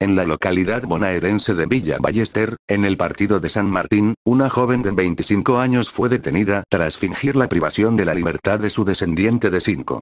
En la localidad bonaerense de Villa Ballester, en el partido de San Martín, una joven de 25 años fue detenida tras fingir la privación de la libertad de su descendiente de 5.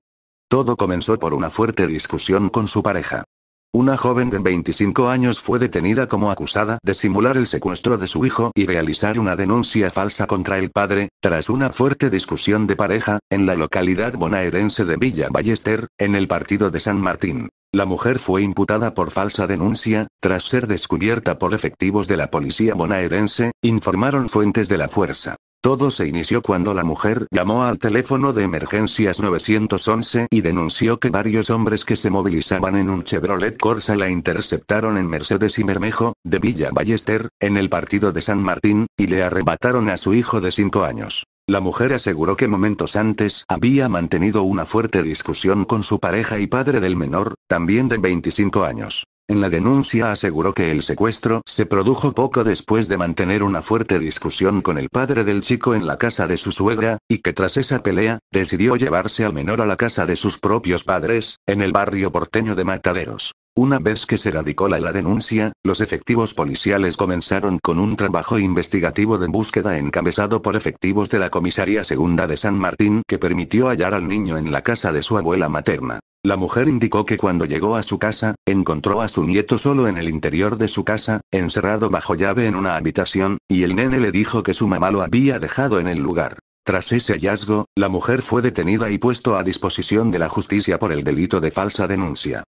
Todo comenzó por una fuerte discusión con su pareja. Una joven de 25 años fue detenida como acusada de simular el secuestro de su hijo y realizar una denuncia falsa contra el padre, tras una fuerte discusión de pareja, en la localidad bonaerense de Villa Ballester, en el partido de San Martín. La mujer fue imputada por falsa denuncia, tras ser descubierta por efectivos de la policía bonaerense, informaron fuentes de la fuerza. Todo se inició cuando la mujer llamó al teléfono de emergencias 911 y denunció que varios hombres que se movilizaban en un Chevrolet Corsa la interceptaron en Mercedes y Mermejo, de Villa Ballester, en el partido de San Martín, y le arrebataron a su hijo de 5 años. La mujer aseguró que momentos antes había mantenido una fuerte discusión con su pareja y padre del menor, también de 25 años. En la denuncia aseguró que el secuestro se produjo poco después de mantener una fuerte discusión con el padre del chico en la casa de su suegra, y que tras esa pelea, decidió llevarse al menor a la casa de sus propios padres, en el barrio porteño de Mataderos. Una vez que se radicó la, la denuncia, los efectivos policiales comenzaron con un trabajo investigativo de búsqueda encabezado por efectivos de la Comisaría Segunda de San Martín que permitió hallar al niño en la casa de su abuela materna. La mujer indicó que cuando llegó a su casa, encontró a su nieto solo en el interior de su casa, encerrado bajo llave en una habitación, y el nene le dijo que su mamá lo había dejado en el lugar. Tras ese hallazgo, la mujer fue detenida y puesto a disposición de la justicia por el delito de falsa denuncia.